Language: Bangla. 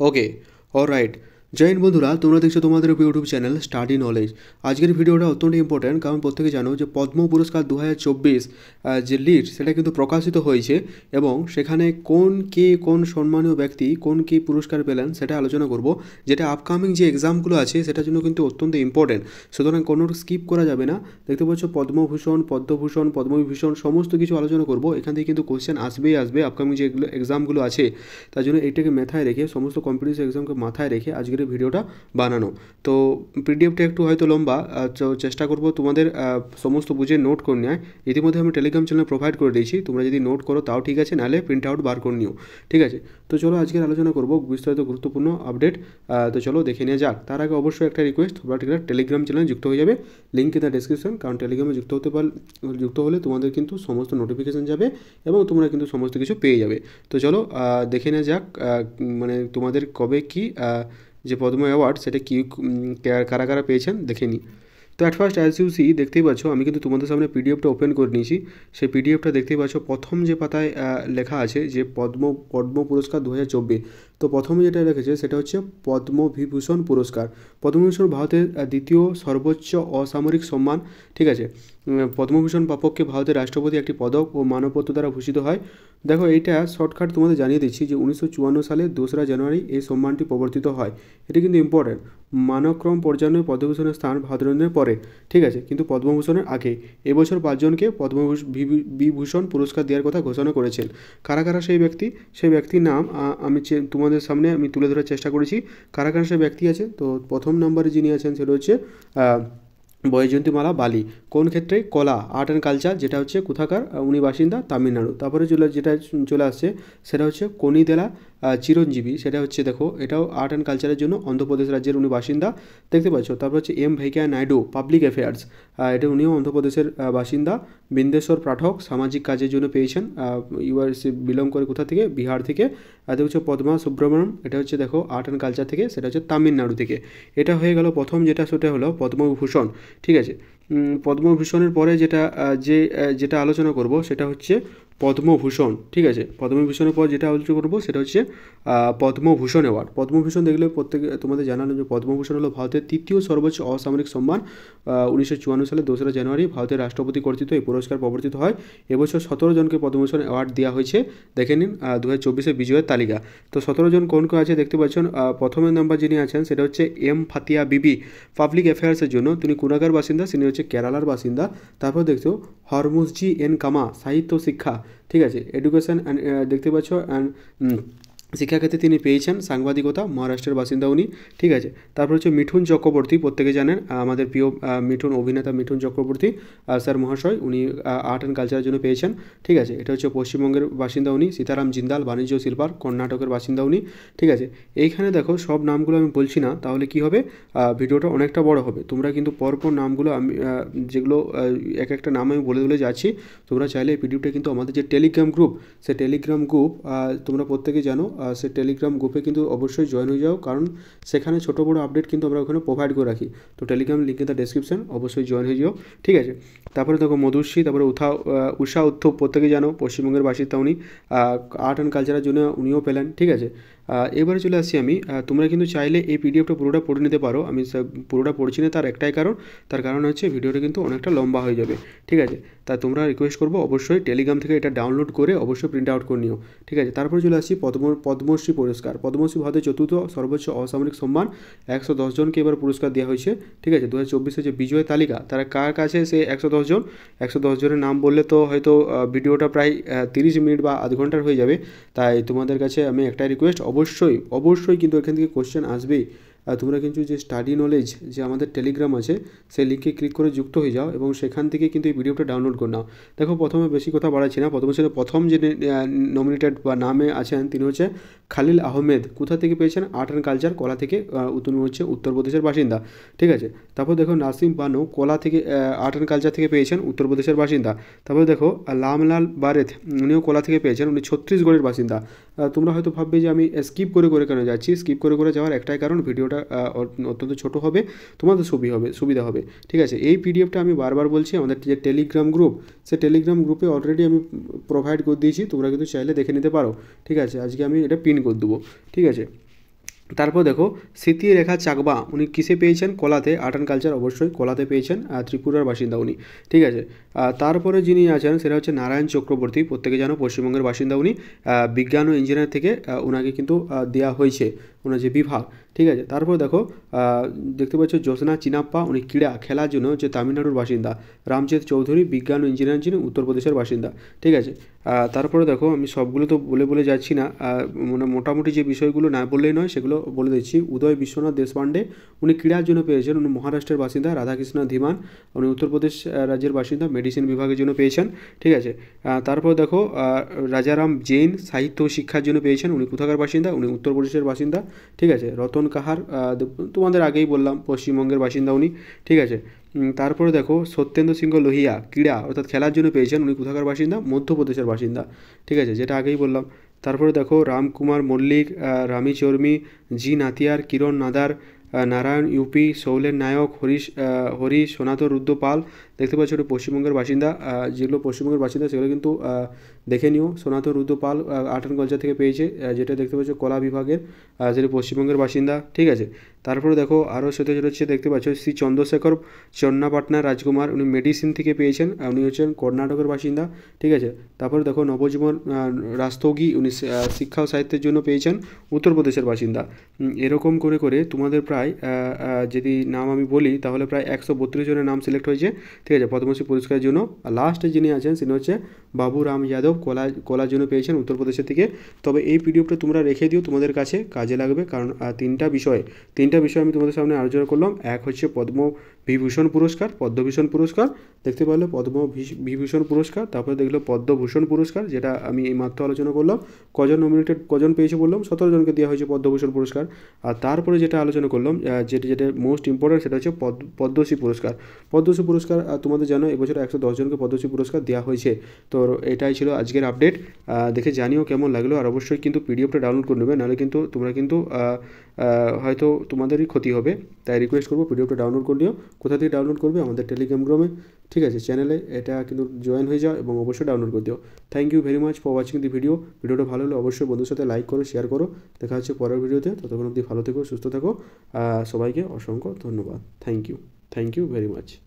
okay all right হিন্দ বন্ধুরা তোমরা দেখছো তোমাদের ইউটিউব চ্যানেল স্টাডি নলেজ আজকের ভিডিওটা অত্যন্ত ইম্পর্ট্যান্ট কারণ প্রত্যেকে জানো যে পদ্ম পুরস্কার দু যে লিস্ট সেটা কিন্তু প্রকাশিত হয়েছে এবং সেখানে কোন কে কোন সম্মানীয় ব্যক্তি কোন কে পুরস্কার পেলেন সেটা আলোচনা করব যেটা আপকামিং যে এক্সামগুলো আছে সেটার জন্য কিন্তু অত্যন্ত ইম্পর্ট্যান্ট সুতরাং কোনো স্কিপ করা যাবে না দেখতে পাচ্ছ পদ্মভূষণ পদ্মভূষণ পদ্মবিভূষণ সমস্ত কিছু আলোচনা করব এখান থেকে কিন্তু কোশ্চেন আসবেই আসবে আপকামিং যে এক্সামগুলো আছে তার জন্য এটাকে মাথায় রেখে সমস্ত কম্পিটিশন এক্সামকে মাথায় রেখে আজকে আজকের ভিডিওটা বানানো তো পিডিএফটা একটু হয়তো লম্বা তো চেষ্টা করব তোমাদের সমস্ত বুঝে নোট করে নেয় ইতিমধ্যে আমি টেলিগ্রাম চ্যানেল প্রোভাইড করে দিয়েছি তোমরা যদি নোট করো তাও ঠিক আছে নাহলে প্রিন্ট আউট বার করে নিও ঠিক আছে তো চলো আজকের আলোচনা করব বিস্তারিত গুরুত্বপূর্ণ আপডেট তো চলো দেখে নিয়ে যাক তার আগে অবশ্যই একটা রিকোয়েস্ট তোমরা ঠিক টেলিগ্রাম চ্যানেলে যুক্ত হয়ে যাবে লিঙ্ক ইন দ্য ডিসক্রিপশন কারণ টেলিগ্রামে যুক্ত হতে পার যুক্ত হলে তোমাদের কিন্তু সমস্ত নোটিফিকেশান যাবে এবং তোমরা কিন্তু সমস্ত কিছু পেয়ে যাবে তো চলো দেখে নেওয়া যাক মানে তোমাদের কবে কি যে পদ্ম মে অ্যাওয়ার্ড সেটা কি ক কে আর কারা কারা পেয়েছেন দেখেনি তো at first as you see देखते पाछो আমি কিন্তু তোমাদের সামনে পিডিএফটা ওপেন করনিছি সেই পিডিএফটা देखते पाछो প্রথম যে পাতায় লেখা আছে যে পদ্ম পদ্ম পুরস্কার 2024 তো প্রথমে যেটা রেখেছে সেটা হচ্ছে পদ্মবিভূষণ পুরস্কার পদ্মভূষণ ভারতের দ্বিতীয় সর্বোচ্চ অসামরিক সম্মান ঠিক আছে পদ্মভূষণ প্রাপককে ভারতের রাষ্ট্রপতি একটি পদক ও মানবপত্র দ্বারা ভূষিত হয় দেখো এইটা শর্টকাট তোমাদের জানিয়ে দিচ্ছি যে উনিশশো সালে দোসরা জানুয়ারি এই সম্মানটি প্রবর্তিত হয় এটি কিন্তু ইম্পর্ট্যান্ট মানক্রম পর্যায়ে পদ্মভূষণের স্থান ভারতের পরে ঠিক আছে কিন্তু পদ্মভূষণের আগে এবছর পাঁচজনকে বিভূষণ পুরস্কার দেওয়ার কথা ঘোষণা করেছেন কারা কারা সেই ব্যক্তি সেই ব্যক্তির নাম আমি তোমার তোমাদের সামনে আমি তুলে ধরার চেষ্টা করেছি কারা কারা সে ব্যক্তি আছে তো প্রথম নম্বরে যিনি আছেন সেটা হচ্ছে বয়জন্তীমালা বালি কোন ক্ষেত্রে কলা আর্ট অ্যান্ড কালচার যেটা হচ্ছে কোথাকার উনি বাসিন্দা তামিলনাড়ু তারপরে চলে যেটা চলে আসছে সেটা হচ্ছে কনিদেলা চিরঞ্জীবী সেটা হচ্ছে দেখো এটাও আর্ট অ্যান্ড কালচারের জন্য অন্ধ্রপ্রদেশ রাজ্যের উনি বাসিন্দা দেখতে পাচ্ছ তারপর হচ্ছে M Venkaiah Naidu public affairs এটা উনিও অন্ধ্রপ্রদেশের বাসিন্দা বিন্দেশ্বর পাঠক সামাজিক কাজের জন্য পেয়েছেন ইউআর বিলং করে কোথা থেকে বিহার থেকে আর হচ্ছে পদ্মা সুব্রমণ্যম এটা হচ্ছে দেখো আর্ট অ্যান্ড কালচার থেকে সেটা হচ্ছে তামিলনাড়ু থেকে এটা হয়ে গেল প্রথম যেটা সেটা হলো পদ্মভূষণ ঠিক আছে পদ্মভূষণের পরে যেটা যে যেটা আলোচনা করব সেটা হচ্ছে পদ্মভূষণ ঠিক আছে পদ্মভূষণের পর যেটা আলোচনা করবো সেটা হচ্ছে পদ্মভূষণ অ্যাওয়ার্ড পদ্মভূষণ দেখলে প্রত্যেকে তোমাদের জানানো যে পদ্মভূষণ হলো ভারতের তৃতীয় সর্বোচ্চ অসামরিক সম্মান উনিশশো চুয়ান্ন সালে দোসরা জানুয়ারি ভারতের রাষ্ট্রপতি কর্তৃত্ব এই পুরস্কার প্রবর্তিত হয় এবছর সতেরো জনকে পদ্মভূষণ অ্যাওয়ার্ড দেওয়া হয়েছে দেখে নিন দু হাজার চব্বিশে বিজয়ের তালিকা তো সতেরো জন কোন কোন আছে দেখতে পাচ্ছেন প্রথমের নাম্বার যিনি আছেন সেটা হচ্ছে এম ফাতিয়া বিবি পাবলিক অ্যাফেয়ার্সের জন্য তিনি কুনাগার বাসিন্দা তিনি হচ্ছে কেরালার বাসিন্দা তারপর দেখতো হরমুসজি এন কামা সাহিত্য শিক্ষা ঠিক আছে এডুকেশান অ্যান্ড uh, দেখতে পাচ্ছ অ্যান্ড শিক্ষাক্ষেত্রে তিনি পেয়েছেন সাংবাদিকতা মহারাষ্ট্রের বাসিন্দা উনি ঠিক আছে তারপর হচ্ছে মিঠুন চক্রবর্তী প্রত্যেকে জানেন আমাদের প্রিয় মিঠুন অভিনেতা মিঠুন চক্রবর্তী স্যার মহাশয় উনি আর্ট অ্যান্ড কালচারের জন্য পেয়েছেন ঠিক আছে এটা হচ্ছে পশ্চিমবঙ্গের বাসিন্দা উনি সীতারাম জিন্দাল বাণিজ্য শিল্পার কর্ণাটকের বাসিন্দা উনি ঠিক আছে এইখানে দেখো সব নামগুলো আমি বলছি না তাহলে কি হবে ভিডিওটা অনেকটা বড় হবে তোমরা কিন্তু পরপর নামগুলো আমি যেগুলো এক একটা নাম আমি বলে বলে যাচ্ছি তোমরা চাইলে এই ভিডিওটা কিন্তু আমাদের যে টেলিগ্রাম গ্রুপ সে টেলিগ্রাম গ্রুপ তোমরা প্রত্যেকে জানো সে টেলিগ্রাম গ্রুপে কিন্তু অবশ্যই জয়েন হয়ে যাও কারণ সেখানে ছোটো বড়ো আপডেট কিন্তু আমরা ওখানে প্রোভাইড করে রাখি তো টেলিগ্রাম লিঙ্ক তার ডিসক্রিপশন অবশ্যই জয়েন হয়ে যাও ঠিক আছে তারপরে দেখো মধুশ্রী তারপরে উথা উষা উদ্ধব প্রত্যেকে জানো পশ্চিমবঙ্গের বাসিতা উনি আর্ট অ্যান্ড কালচারের জন্য উনিও পেলেন ঠিক আছে এবারে চলে আসি আমি তোমরা কিন্তু চাইলে এই পিডিএফটা পুরোটা পড়ে নিতে পারো আমি পুরোটা পড়ছি না তার একটাই কারণ তার কারণ হচ্ছে ভিডিওটা কিন্তু অনেকটা লম্বা হয়ে যাবে ঠিক আছে তা তোমরা রিকোয়েস্ট করবো অবশ্যই টেলিগ্রাম থেকে এটা ডাউনলোড করে অবশ্যই প্রিন্ট আউট করে নিও ঠিক আছে তারপরে চলে আসি পদ্ম পদ্মশ্রী পুরস্কার পদ্মশ্রী ভারতের চতুর্থ সর্বোচ্চ অসামরিক সম্মান একশো দশজনকে এবার পুরস্কার দেওয়া হয়েছে ঠিক আছে দু হাজার যে বিজয় তালিকা তারা কার কাছে সে একশো দশজন একশো দশজনের নাম বললে তো হয়তো ভিডিওটা প্রায় তিরিশ মিনিট বা আধ ঘন্টার হয়ে যাবে তাই তোমাদের কাছে আমি একটাই রিকোয়েস্ট অবশ্যই অবশ্যই কিন্তু এখান থেকে কোশ্চেন আসবেই তোমরা কিন্তু যে স্টাডি নলেজ যে আমাদের টেলিগ্রাম আছে সেই লিঙ্কে ক্লিক করে যুক্ত হয়ে যাও এবং সেখান থেকে কিন্তু এই ভিডিওটা ডাউনলোড করে নাও দেখো প্রথমে বেশি কথা বাড়াচ্ছি না প্রথমে ছিল প্রথম যে নমিনেটেড বা নামে আছেন তিনি হচ্ছে খালিল আহমেদ কোথা থেকে পেয়েছেন আর্ট অ্যান্ড কালচার কলা থেকে তিনি হচ্ছে উত্তরপ্রদেশের বাসিন্দা ঠিক আছে তারপর দেখো নাসিম বানু কলা থেকে আর্ট অ্যান্ড কালচার থেকে পেয়েছেন উত্তরপ্রদেশের বাসিন্দা তারপর দেখো লামলাল বারেথ উনিও কলা থেকে পেয়েছেন উনি ছত্তিশগড়ের বাসিন্দা তোমরা হয়তো ভাববে যে আমি স্কিপ করে করে কেন যাচ্ছি স্কিপ করে করে যাওয়ার একটাই কারণ ভিডিওটা অত্যন্ত ছোট হবে তোমাদের সুবি হবে সুবিধা হবে ঠিক আছে এই পিডিএফটা আমি বারবার বলছি আমাদের যে টেলিগ্রাম গ্রুপ সে টেলিগ্রাম গ্রুপে অলরেডি আমি প্রোভাইড করে দিয়েছি তোমরা কিন্তু চাইলে দেখে নিতে পারো ঠিক আছে আজকে আমি এটা পিন করে দেবো ঠিক আছে তারপর দেখো স্মৃতি রেখা চাকবা উনি কিসে পেয়েছেন কলাতে আর্ট অ্যান্ড কালচার অবশ্যই কলাতে পেয়েছেন ত্রিপুরার বাসিন্দা উনি ঠিক আছে তারপরে যিনি আছেন সেটা হচ্ছে নারায়ণ চক্রবর্তী প্রত্যেকে জানো পশ্চিমবঙ্গের বাসিন্দা উনি বিজ্ঞান ও ইঞ্জিনিয়ার থেকে ওনাকে কিন্তু দেয়া হয়েছে ওনার যে বিভাগ ঠিক আছে তারপর দেখো দেখতে পাচ্ছ জ্যোৎস্না চিনাপ্পা উনি ক্রীড়া খেলার জন্য যে তামিলনাড়ুর বাসিন্দা রামচেত চৌধুরী বিজ্ঞান ও ইঞ্জিনিয়ারিং যিনি উত্তরপ্রদেশের বাসিন্দা ঠিক আছে তারপরে দেখো আমি সবগুলো তো বলে বলে যাচ্ছি না মানে মোটামুটি যে বিষয়গুলো না বললেই নয় সেগুলো বলে দিচ্ছি উদয় বিশ্বনাথ দেশপাণ্ডে উনি ক্রীড়ার জন্য পেয়েছেন উনি মহারাষ্ট্রের বাসিন্দা রাধাকৃষ্ণ ধীমান উনি উত্তরপ্রদেশ রাজ্যের বাসিন্দা মেডিসিন বিভাগের জন্য পেয়েছেন ঠিক আছে তারপর দেখো রাজারাম জেন সাহিত্য শিক্ষার জন্য পেয়েছেন উনি কোথাকার বাসিন্দা উনি উত্তরপ্রদেশের বাসিন্দা ঠিক আছে রতন কাহার তোমাদের আগেই বললাম পশ্চিমবঙ্গের বাসিন্দা উনি ঠিক আছে তারপরে দেখো সত্যেন্দ্র সিংহ লোহিয়া ক্রীড়া অর্থাৎ খেলার জন্য পেয়েছেন উনি কোথাকার বাসিন্দা মধ্যপ্রদেশের বাসিন্দা ঠিক আছে যেটা আগেই বললাম তারপরে দেখো রামকুমার মল্লিক রামি চর্মি জি নাতিয়ার কিরণ নাদার নারায়ণ ইউপি শৌলেন নায়ক হরিশ হরি সোনাত রুদ্রপাল দেখতে পাচ্ছ এটা পশ্চিমবঙ্গের বাসিন্দা যেগুলো পশ্চিমবঙ্গের বাসিন্দা সেগুলো কিন্তু দেখে নিও সোনাথ রুদ্র পাল আটানগলজা থেকে পেয়েছে যেটা দেখতে পাচ্ছ কলা বিভাগের যেটা পশ্চিমবঙ্গের বাসিন্দা ঠিক আছে তারপরে দেখো আরও সেটা হচ্ছে দেখতে পাচ্ছ শ্রী চন্দ্রশেখর চন্নাপাটনা রাজকুমার উনি মেডিসিন থেকে পেয়েছেন উনি হচ্ছেন কর্ণাটকের বাসিন্দা ঠিক আছে তারপরে দেখো নবজীবন রাস্তোগি উনি শিক্ষা ও সাহিত্যের জন্য পেয়েছেন উত্তরপ্রদেশের বাসিন্দা এরকম করে করে তোমাদের প্রায় যদি নাম আমি বলি তাহলে প্রায় একশো বত্রিশ জনের নাম সিলেক্ট হয়েছে ঠিক আছে পদ্মশ্রী পুরস্কারের জন্য আর লাস্টে যিনি আছেন তিনি হচ্ছে বাবু রাম যাদব কলা কলার জন্য পেয়েছেন উত্তরপ্রদেশের থেকে তবে এই পিডিএফটা তোমরা রেখে দিও তোমাদের কাছে কাজে লাগবে কারণ তিনটা বিষয় তিনটা বিষয় আমি তোমাদের সামনে আলোচনা করলাম এক হচ্ছে পদ্ম বিভূষণ পুরস্কার পদ্মভূষণ পুরস্কার দেখতে পারলে পদ্ম বিভূষণ পুরস্কার তারপরে দেখলো পদ্মভূষণ পুরস্কার যেটা আমি এই মাত্র আলোচনা করলাম কজন নমিনেটেড কজন পেয়েছে বললাম সতেরো জনকে দেওয়া হয়েছে পদ্মভূষণ পুরস্কার আর তারপরে যেটা আলোচনা করলাম যেটা যেটা মোস্ট ইম্পর্ট্যান্ট সেটা হচ্ছে পদ্মশ্রী পুরস্কার পদ্মশ্রী পুরস্কার তোমাদের জানো এবছর একশো দশজনকে পদ্মশ্রী পুরস্কার দেওয়া হয়েছে তো এটাই ছিল আজকের আপডেট দেখে জানিও কেমন লাগলো আর অবশ্যই কিন্তু পিডিএফটা ডাউনলোড করে নেবে নাহলে কিন্তু তোমরা কিন্তু হয়তো তোমাদেরই ক্ষতি হবে তাই রিকোয়েস্ট করবো পিডিএফটা ডাউনলোড করে নিও কোথা থেকে ডাউনলোড করবে আমাদের টেলিগ্রাম গ্রুপে ঠিক আছে চ্যানেলে এটা কিন্তু জয়েন হয়ে যাও এবং অবশ্যই ডাউনলোড করে দিও thank you very much for watching the video ভিডিওটা ভালো হলে অবশ্যই বন্ধুর সাথে লাইক করো শেয়ার করো দেখা হচ্ছে পরের ভিডিওতে ততক্ষণ অবধি ভালো থেকো সুস্থ থাকো সবাইকে অসংখ্য ধন্যবাদ thank you thank you very much